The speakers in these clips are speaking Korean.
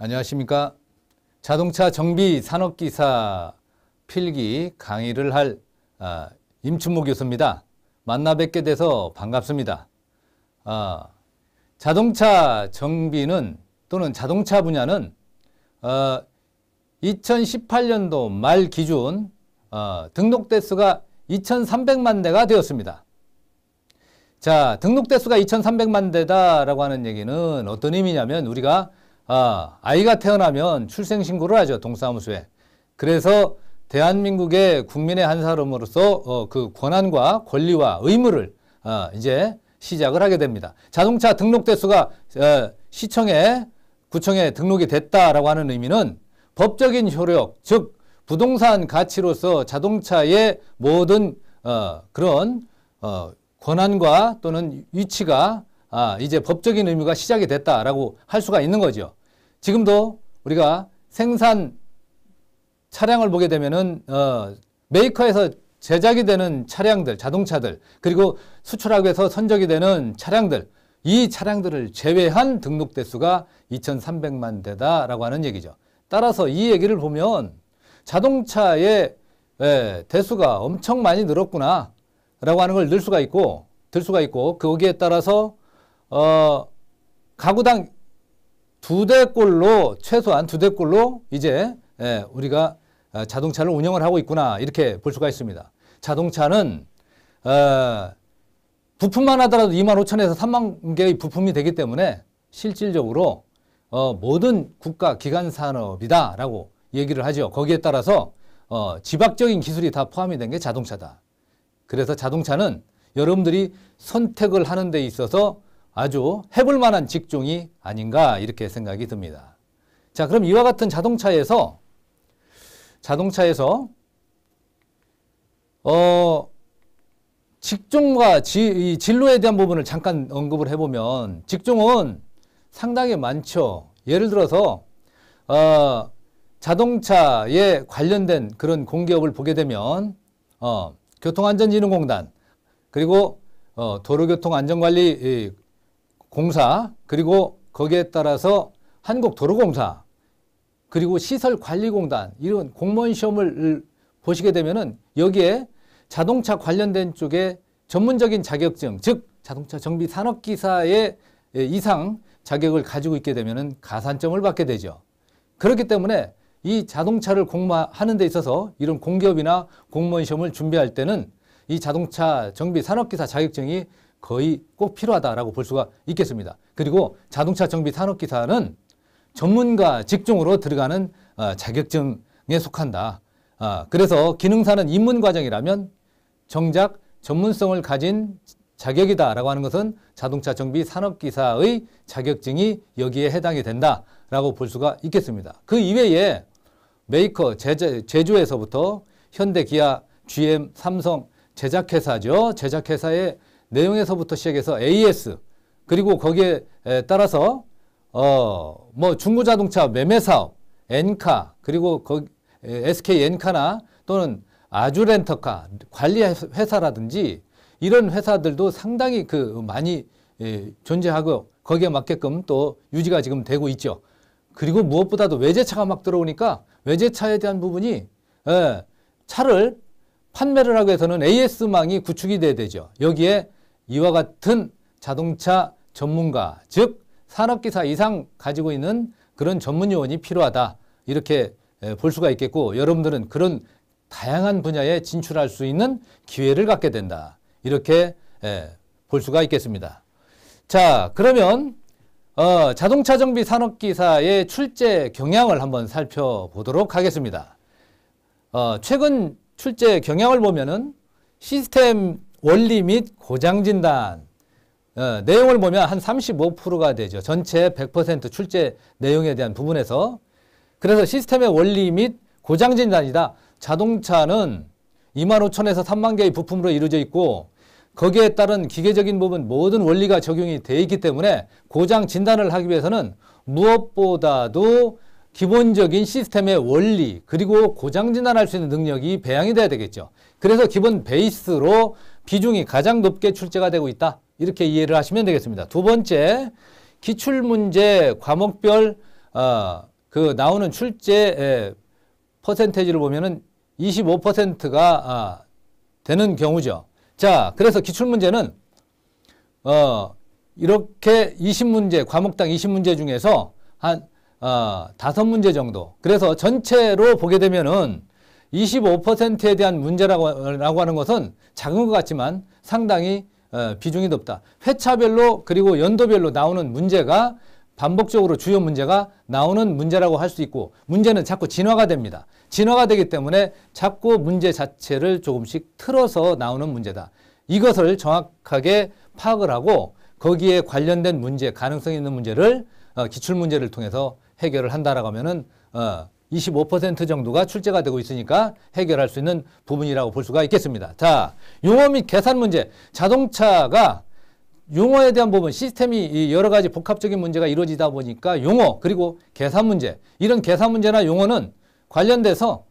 안녕하십니까. 자동차 정비 산업기사 필기 강의를 할 아, 임춘모 교수입니다. 만나 뵙게 돼서 반갑습니다. 아, 자동차 정비는 또는 자동차 분야는 2018년도 어, 말 기준 어, 등록 대수가 2,300만 대가 되었습니다. 자, 등록 대수가 2,300만 대다라고 하는 얘기는 어떤 의미냐면 우리가 아, 아이가 태어나면 출생신고를 하죠. 동사무소에. 그래서 대한민국의 국민의 한 사람으로서 어, 그 권한과 권리와 의무를 어, 이제 시작을 하게 됩니다. 자동차 등록 대수가 어, 시청에 구청에 등록이 됐다라고 하는 의미는 법적인 효력, 즉 부동산 가치로서 자동차의 모든 어, 그런 어, 권한과 또는 위치가 아, 이제 법적인 의무가 시작이 됐다라고 할 수가 있는 거죠. 지금도 우리가 생산 차량을 보게 되면은 어, 메이커에서 제작이 되는 차량들, 자동차들, 그리고 수출하고해서 선적이 되는 차량들, 이 차량들을 제외한 등록 대수가 2,300만 대다라고 하는 얘기죠. 따라서 이 얘기를 보면 자동차의 예, 대수가 엄청 많이 늘었구나라고 하는 걸 늘 수가 있고 들 수가 있고 거기에 따라서 어 가구당 두 대꼴로 최소한 두 대꼴로 이제 예, 우리가 아, 자동차를 운영을 하고 있구나 이렇게 볼 수가 있습니다. 자동차는 어, 부품만 하더라도 2만 5천에서 3만 개의 부품이 되기 때문에 실질적으로 모든 어, 국가 기관 산업이다라고 얘기를 하죠. 거기에 따라서 어, 지박적인 기술이 다 포함이 된 게 자동차다. 그래서 자동차는 여러분들이 선택을 하는 데 있어서 아주 해볼 만한 직종이 아닌가 이렇게 생각이 듭니다. 자, 그럼 이와 같은 자동차에서 자동차에서 어 직종과 지, 진로에 대한 부분을 잠깐 언급을 해보면 직종은 상당히 많죠. 예를 들어서 어, 자동차에 관련된 그런 공기업을 보게 되면 어, 교통안전진흥공단 그리고 어, 도로교통안전관리 공사 그리고 거기에 따라서 한국도로공사 그리고 시설관리공단 이런 공무원 시험을 보시게 되면은 여기에 자동차 관련된 쪽에 전문적인 자격증 즉 자동차 정비 산업기사의 예, 이상 자격을 가지고 있게 되면은 가산점을 받게 되죠. 그렇기 때문에 이 자동차를 공모하는데 있어서 이런 공기업이나 공무원 시험을 준비할 때는 이 자동차 정비 산업기사 자격증이 거의 꼭 필요하다라고 볼 수가 있겠습니다. 그리고 자동차 정비 산업기사는 전문가 직종으로 들어가는 어, 자격증에 속한다. 아, 그래서 기능사는 입문 과정이라면 정작 전문성을 가진 자격이다라고 하는 것은 자동차 정비 산업기사의 자격증이 여기에 해당이 된다라고 볼 수가 있겠습니다. 그 이외에 메이커 제조, 제조에서부터 현대, 기아, GM, 삼성 제작회사죠. 제작회사의 내용에서부터 시작해서 AS 그리고 거기에 따라서 어 뭐 중고자동차 매매 사업, 엔카 그리고 SK 엔카나 또는 아주렌터카 관리 회사라든지 이런 회사들도 상당히 그 많이 예, 존재하고 거기에 맞게끔 또 유지가 지금 되고 있죠. 그리고 무엇보다도 외제차가 막 들어오니까 외제차에 대한 부분이 예, 차를 판매를 하고해서는 AS망이 구축이 돼야 되죠. 여기에 이와 같은 자동차 전문가, 즉 산업기사 이상 가지고 있는 그런 전문 요원이 필요하다. 이렇게 볼 수가 있겠고 여러분들은 그런 다양한 분야에 진출할 수 있는 기회를 갖게 된다. 이렇게 볼 수가 있겠습니다. 자, 그러면 어, 자동차 정비 산업기사의 출제 경향을 한번 살펴보도록 하겠습니다. 어, 최근 출제 경향을 보면은 시스템 원리 및 고장 진단. 어, 내용을 보면 한 35%가 되죠. 전체 100% 출제 내용에 대한 부분에서. 그래서 시스템의 원리 및 고장 진단이다. 자동차는 2만 5천에서 3만 개의 부품으로 이루어져 있고 거기에 따른 기계적인 부분 모든 원리가 적용이 되어 있기 때문에 고장 진단을 하기 위해서는 무엇보다도 기본적인 시스템의 원리 그리고 고장 진단할 수 있는 능력이 배양이 돼야 되겠죠. 그래서 기본 베이스로 비중이 가장 높게 출제가 되고 있다. 이렇게 이해를 하시면 되겠습니다. 두 번째, 기출문제 과목별 어, 그 나오는 출제 에, 퍼센테이지를 보면은 25%가 아, 되는 경우죠. 자, 그래서 기출문제는 어, 이렇게 20문제, 과목당 20문제 중에서 한 어, 5문제 정도. 그래서 전체로 보게 되면은 25%에 대한 문제라고 하는 것은 작은 것 같지만 상당히 어, 비중이 높다. 회차별로 그리고 연도별로 나오는 문제가 반복적으로 주요 문제가 나오는 문제라고 할 수 있고 문제는 자꾸 진화가 됩니다. 진화가 되기 때문에 자꾸 문제 자체를 조금씩 틀어서 나오는 문제다. 이것을 정확하게 파악을 하고 거기에 관련된 문제, 가능성 있는 문제를 어, 기출 문제를 통해서 해결을 한다라고 하면은 어, 25% 정도가 출제가 되고 있으니까 해결할 수 있는 부분이라고 볼 수가 있겠습니다. 자, 용어 및 계산 문제. 자동차가 용어에 대한 부분, 시스템이 여러 가지 복합적인 문제가 이루어지다 보니까 용어, 그리고 계산 문제. 이런 계산 문제나 용어는 관련돼서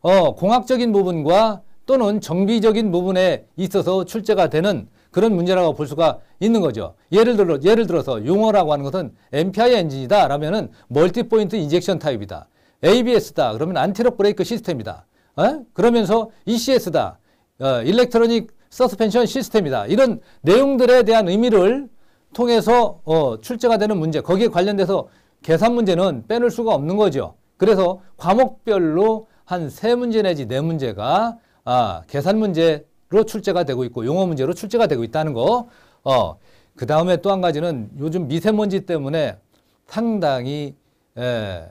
어, 공학적인 부분과 또는 정비적인 부분에 있어서 출제가 되는 그런 문제라고 볼 수가 있는 거죠. 예를 들어 예를 들어서 용어라고 하는 것은 MPI 엔진이다라면은 멀티 포인트 인젝션 타입이다. ABS다. 그러면 안티록 브레이크 시스템이다. 어? 그러면서 ECS다. 어, 일렉트로닉 서스펜션 시스템이다. 이런 내용들에 대한 의미를 통해서 어, 출제가 되는 문제, 거기에 관련돼서 계산 문제는 빼놓을 수가 없는 거죠. 그래서 과목별로 한 세 문제 내지 네 문제가 아, 계산 문제로 출제가 되고 있고 용어 문제로 출제가 되고 있다는 거. 어, 그 다음에 또 한 가지는 요즘 미세먼지 때문에 상당히 에,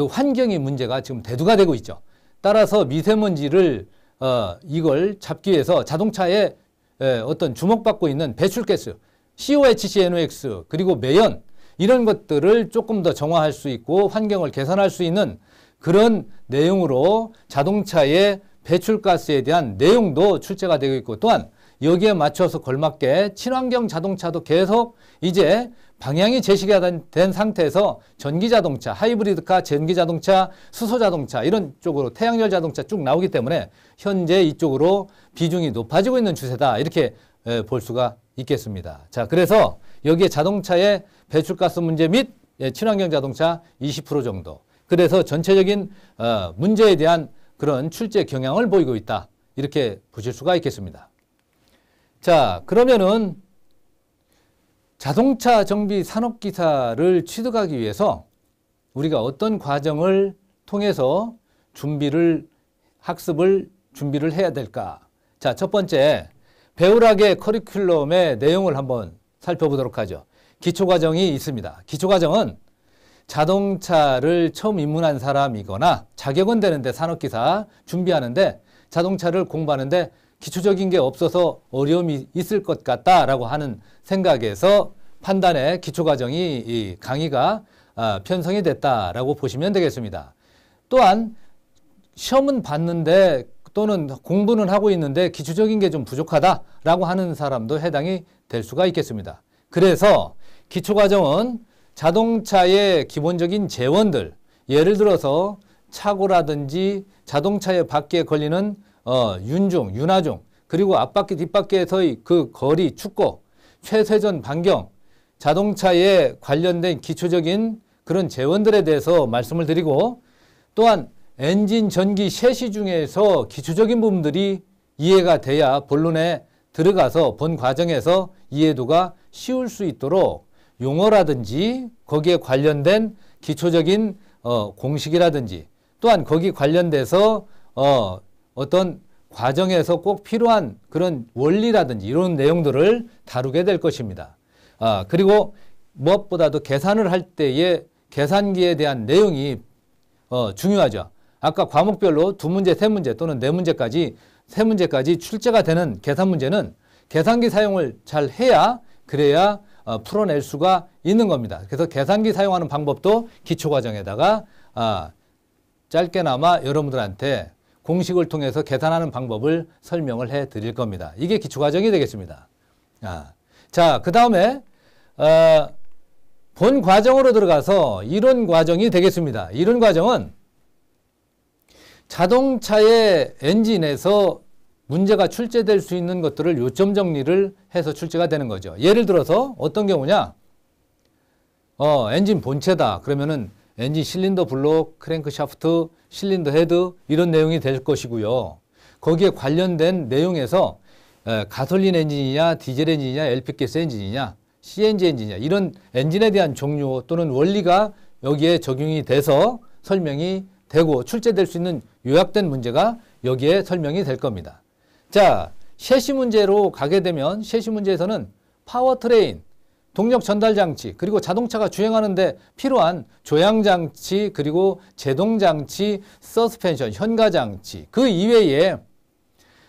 그 환경의 문제가 지금 대두가 되고 있죠. 따라서 미세먼지를 어, 이걸 잡기 위해서 자동차에 에, 어떤 주목받고 있는 배출가스 COH, c NOx 그리고 매연 이런 것들을 조금 더 정화할 수 있고 환경을 개선할 수 있는 그런 내용으로 자동차의 배출가스에 대한 내용도 출제가 되고 있고 또한 여기에 맞춰서 걸맞게 친환경 자동차도 계속 이제 방향이 제시가 된 상태에서 전기자동차, 하이브리드카, 전기자동차, 수소자동차 이런 쪽으로 태양열 자동차 쭉 나오기 때문에 현재 이쪽으로 비중이 높아지고 있는 추세다 이렇게 볼 수가 있겠습니다. 자 그래서 여기에 자동차의 배출가스 문제 및 예, 친환경 자동차 20% 정도 그래서 전체적인 어, 문제에 대한 그런 출제 경향을 보이고 있다 이렇게 보실 수가 있겠습니다. 자 그러면은 자동차 정비 산업기사를 취득하기 위해서 우리가 어떤 과정을 통해서 준비를 학습을 준비를 해야 될까? 자, 첫 번째 배우락의 커리큘럼의 내용을 한번 살펴보도록 하죠. 기초과정이 있습니다. 기초과정은 자동차를 처음 입문한 사람이거나 자격은 되는데 산업기사 준비하는데 자동차를 공부하는데 기초적인 게 없어서 어려움이 있을 것 같다라고 하는 생각에서 판단의 기초 과정이 이 강의가 아, 편성이 됐다라고 보시면 되겠습니다. 또한 시험은 봤는데 또는 공부는 하고 있는데 기초적인 게 좀 부족하다라고 하는 사람도 해당이 될 수가 있겠습니다. 그래서 기초과정은 자동차의 기본적인 재원들, 예를 들어서 차고라든지 자동차의 바퀴에 걸리는 어, 윤종, 윤하종, 그리고 앞바퀴 뒷바퀴에서의 그 거리, 축구 최세전 반경, 자동차에 관련된 기초적인 그런 재원들에 대해서 말씀을 드리고 또한 엔진 전기 셰시 중에서 기초적인 부분들이 이해가 돼야 본론에 들어가서 본 과정에서 이해도가 쉬울 수 있도록 용어라든지 거기에 관련된 기초적인 어, 공식이라든지 또한 거기 관련돼서 어, 어떤 과정에서 꼭 필요한 그런 원리라든지 이런 내용들을 다루게 될 것입니다. 아, 그리고 무엇보다도 계산을 할 때의 계산기에 대한 내용이 어, 중요하죠. 아까 과목별로 두 문제, 세 문제 또는 네 문제까지 세 문제까지 출제가 되는 계산 문제는 계산기 사용을 잘 해야 그래야 어, 풀어낼 수가 있는 겁니다. 그래서 계산기 사용하는 방법도 기초 과정에다가 아, 짧게나마 여러분들한테 공식을 통해서 계산하는 방법을 설명을 해 드릴 겁니다. 이게 기초과정이 되겠습니다. 아. 자, 그 다음에, 어, 본 과정으로 들어가서 이론 과정이 되겠습니다. 이론 과정은 자동차의 엔진에서 문제가 출제될 수 있는 것들을 요점 정리를 해서 출제가 되는 거죠. 예를 들어서 어떤 경우냐? 어, 엔진 본체다. 그러면은 엔진 실린더 블록, 크랭크 샤프트, 실린더 헤드 이런 내용이 될 것이고요. 거기에 관련된 내용에서 가솔린 엔진이냐, 디젤 엔진이냐, LP가스 엔진이냐, CNG 엔진이냐 이런 엔진에 대한 종류 또는 원리가 여기에 적용이 돼서 설명이 되고 출제될 수 있는 요약된 문제가 여기에 설명이 될 겁니다. 자, 셰시 문제로 가게 되면 셰시 문제에서는 파워트레인, 동력 전달 장치, 그리고 자동차가 주행하는데 필요한 조향 장치, 그리고 제동 장치, 서스펜션, 현가 장치. 그 이외에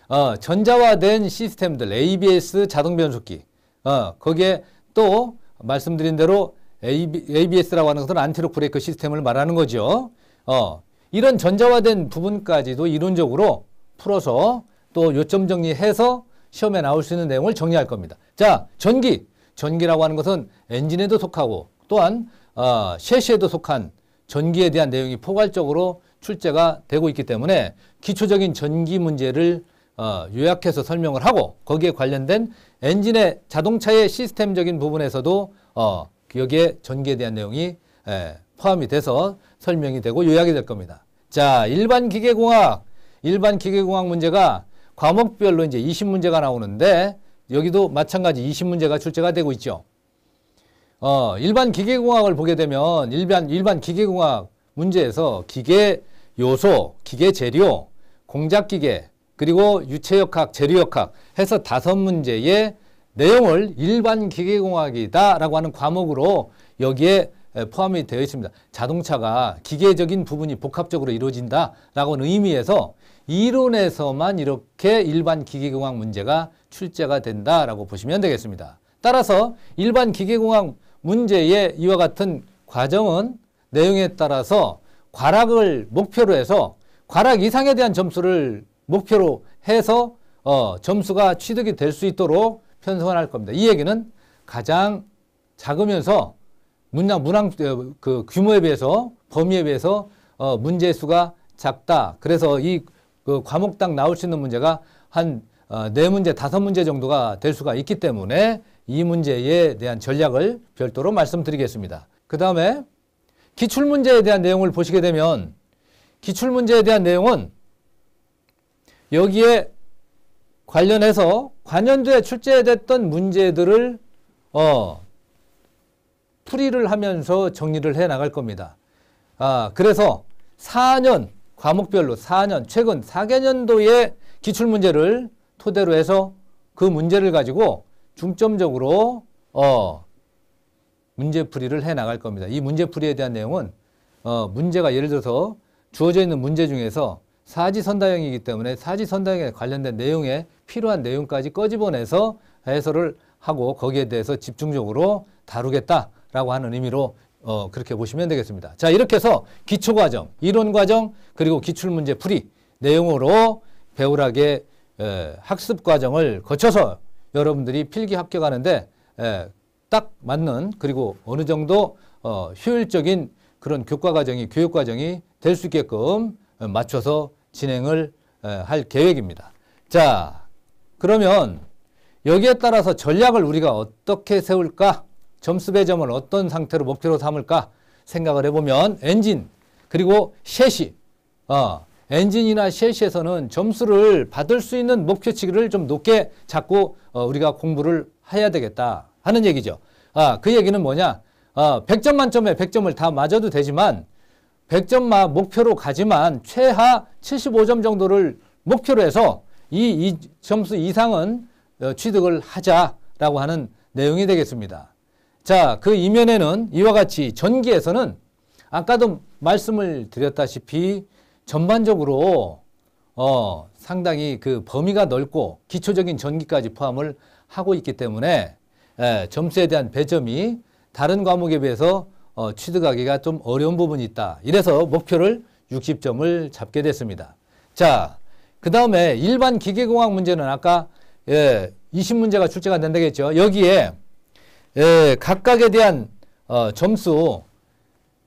어, 전자화된 시스템들, ABS 자동 변속기. 어, 거기에 또 말씀드린 대로 ABS라고 하는 것은 안티록 브레이크 시스템을 말하는 거죠. 어, 이런 전자화된 부분까지도 이론적으로 풀어서 또 요점 정리해서 시험에 나올 수 있는 내용을 정리할 겁니다. 자, 전기. 전기라고 하는 것은 엔진에도 속하고 또한 어, 셰시에도 속한 전기에 대한 내용이 포괄적으로 출제가 되고 있기 때문에 기초적인 전기 문제를 어, 요약해서 설명을 하고 거기에 관련된 엔진의 자동차의 시스템적인 부분에서도 어, 여기에 전기에 대한 내용이 에, 포함이 돼서 설명이 되고 요약이 될 겁니다. 자, 일반 기계공학, 일반 기계공학 문제가 과목별로 이제 20문제가 나오는데 여기도 마찬가지 20문제가 출제가 되고 있죠. 어, 일반 기계공학을 보게 되면 일반, 일반 기계공학 문제에서 기계 요소, 기계 재료, 공작기계, 그리고 유체역학, 재료역학 해서 다섯 문제의 내용을 일반 기계공학이다라고 하는 과목으로 여기에 포함이 되어 있습니다. 자동차가 기계적인 부분이 복합적으로 이루어진다라고 하는 의미에서 이론에서만 이렇게 일반 기계공학 문제가 출제가 된다라고 보시면 되겠습니다. 따라서 일반 기계공학 문제의 이와 같은 과정은 내용에 따라서 과락을 목표로 해서 과락 이상에 대한 점수를 목표로 해서 어, 점수가 취득이 될 수 있도록 편성할 겁니다. 이 얘기는 가장 작으면서 문양 문항 어, 그 규모에 비해서 범위에 비해서 어, 문제 수가 작다. 그래서 이그 과목당 나올 수 있는 문제가 한네 어, 문제, 다섯 문제 정도가 될 수가 있기 때문에 이 문제에 대한 전략을 별도로 말씀드리겠습니다. 그 다음에 기출문제에 대한 내용을 보시게 되면 기출문제에 대한 내용은 여기에 관련해서 관련도에 출제됐던 문제들을 어, 풀이를 하면서 정리를 해 나갈 겁니다. 아, 그래서 4년 과목별로 4년, 최근 4개년도의 기출문제를 토대로 해서 그 문제를 가지고 중점적으로 어, 문제풀이를 해나갈 겁니다. 이 문제풀이에 대한 내용은 어, 문제가 예를 들어서 주어져 있는 문제 중에서 사지선다형이기 때문에 사지선다형에 관련된 내용에 필요한 내용까지 꺼집어내서 해설을 하고 거기에 대해서 집중적으로 다루겠다라고 하는 의미로 어, 그렇게 보시면 되겠습니다. 자, 이렇게 해서 기초과정, 이론과정, 그리고 기출문제 풀이 내용으로 배우락의 에, 학습과정을 거쳐서 여러분들이 필기 합격하는데 에, 딱 맞는 그리고 어느 정도 어, 효율적인 그런 교과과정이, 교육과정이 될 수 있게끔 맞춰서 진행을 에, 할 계획입니다. 자, 그러면 여기에 따라서 전략을 우리가 어떻게 세울까? 점수 배점을 어떤 상태로 목표로 삼을까 생각을 해보면 엔진 그리고 셰시 어, 엔진이나 셰시에서는 점수를 받을 수 있는 목표치를 좀 높게 잡고 어, 우리가 공부를 해야 되겠다 하는 얘기죠. 아, 그 얘기는 뭐냐? 아, 어, 100점 만점에 100점을 다 맞아도 되지만 100점만 목표로 가지만 최하 75점 정도를 목표로 해서 이, 이 점수 이상은 어, 취득을 하자라고 하는 내용이 되겠습니다. 자, 그 이면에는 이와 같이 전기에서는 아까도 말씀을 드렸다시피 전반적으로 어, 상당히 그 범위가 넓고 기초적인 전기까지 포함을 하고 있기 때문에 예, 점수에 대한 배점이 다른 과목에 비해서 어, 취득하기가 좀 어려운 부분이 있다. 이래서 목표를 60점을 잡게 됐습니다. 자, 그 다음에 일반 기계공학 문제는 아까 예, 20문제가 출제가 된다겠죠. 여기에 예, 각각에 대한 어, 점수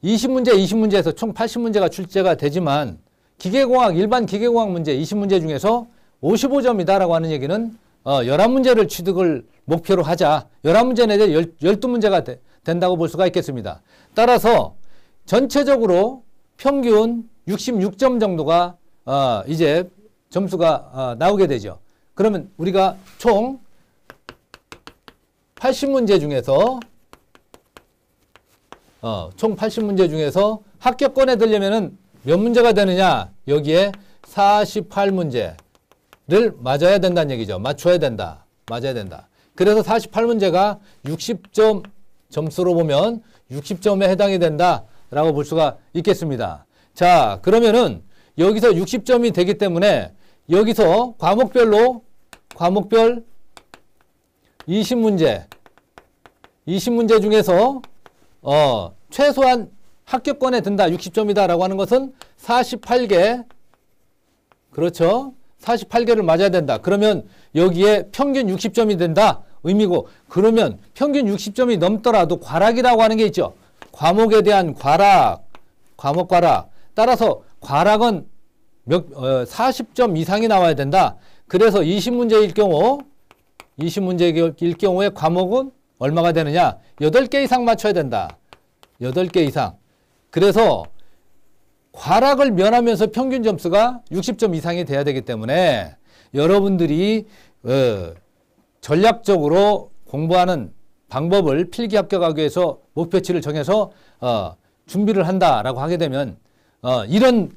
20문제, 20문제에서 총 80문제가 출제가 되지만 기계공학, 일반 기계공학 문제 20문제 중에서 55점이다라고 하는 얘기는 어, 11문제를 취득을 목표로 하자. 11문제 내지 12문제가 되, 된다고 볼 수가 있겠습니다. 따라서 전체적으로 평균 66점 정도가 어, 이제 점수가 어, 나오게 되죠. 그러면 우리가 총 80문제 중에서 어, 총 80문제 중에서 합격권에 들려면은 몇 문제가 되느냐? 여기에 48문제를 맞아야 된다는 얘기죠. 맞춰야 된다. 맞아야 된다. 그래서 48문제가 60점 점수로 보면 60점에 해당이 된다라고 볼 수가 있겠습니다. 자, 그러면은 여기서 60점이 되기 때문에 여기서 과목별로 과목별 20문제 20문제 중에서 어, 최소한 합격권에 든다 60점이다 라고 하는 것은 48개 그렇죠 48개를 맞아야 된다 그러면 여기에 평균 60점이 된다 의미고 그러면 평균 60점이 넘더라도 과락이라고 하는 게 있죠 과목에 대한 과락 과목 과락 따라서 과락은 몇, 어, 40점 이상이 나와야 된다 그래서 20문제일 경우 20문제일 경우에 과목은 얼마가 되느냐? 8개 이상 맞춰야 된다. 8개 이상. 그래서 과락을 면하면서 평균 점수가 60점 이상이 돼야 되기 때문에 여러분들이 어, 전략적으로 공부하는 방법을 필기 합격하기 위해서 목표치를 정해서 어, 준비를 한다라고 하게 되면 어, 이런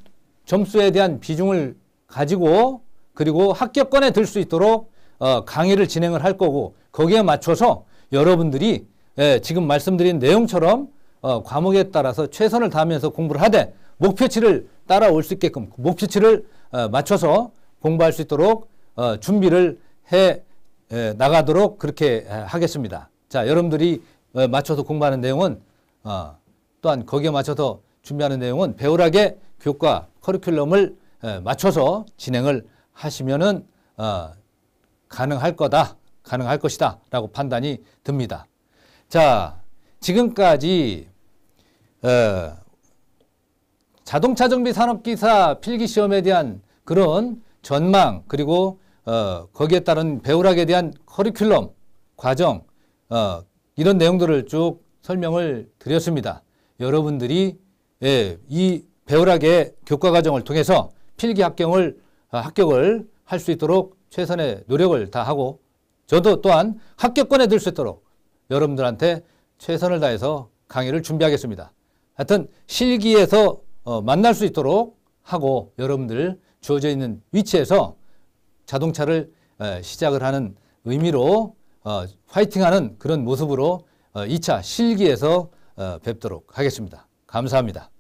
점수에 대한 비중을 가지고 그리고 합격권에 들 수 있도록 어, 강의를 진행을 할 거고 거기에 맞춰서 여러분들이 예, 지금 말씀드린 내용처럼 어, 과목에 따라서 최선을 다하면서 공부를 하되 목표치를 따라올 수 있게끔 목표치를 어, 맞춰서 공부할 수 있도록 어, 준비를 해 예, 나가도록 그렇게 하겠습니다. 자, 여러분들이 어, 맞춰서 공부하는 내용은 어, 또한 거기에 맞춰서 준비하는 내용은 배우락의 교과 커리큘럼을 예, 맞춰서 진행을 하시면은 어, 가능할 거다. 가능할 것이다. 라고 판단이 듭니다. 자, 지금까지, 어, 자동차 정비 산업기사 필기 시험에 대한 그런 전망, 그리고, 어, 거기에 따른 배우락에 대한 커리큘럼, 과정, 어, 이런 내용들을 쭉 설명을 드렸습니다. 여러분들이, 예, 이 배우락의 교과 과정을 통해서 필기 합격을, 어, 합격을 할 수 있도록 최선의 노력을 다하고 저도 또한 합격권에 들 수 있도록 여러분들한테 최선을 다해서 강의를 준비하겠습니다. 하여튼 실기에서 어, 만날 수 있도록 하고 여러분들 주어져 있는 위치에서 자동차를 시작을 하는 의미로 어, 화이팅하는 그런 모습으로 2차 어, 실기에서 뵙도록 하겠습니다. 감사합니다.